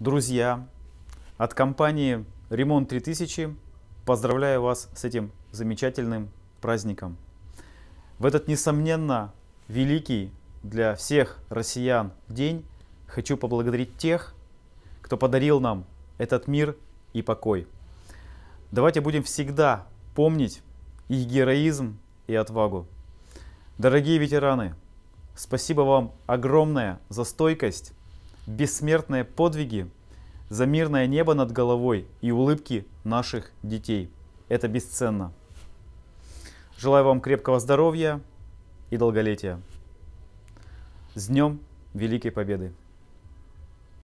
друзья, от компании «Ремонт 3000» поздравляю вас с этим замечательным праздником. В этот, несомненно, великий для всех россиян день хочу поблагодарить тех, кто подарил нам этот мир и покой. Давайте будем всегда помнить их героизм и отвагу. Дорогие ветераны, спасибо вам огромное за стойкость бессмертные подвиги за мирное небо над головой и улыбки наших детей. Это бесценно. Желаю вам крепкого здоровья и долголетия. С Днем Великой Победы!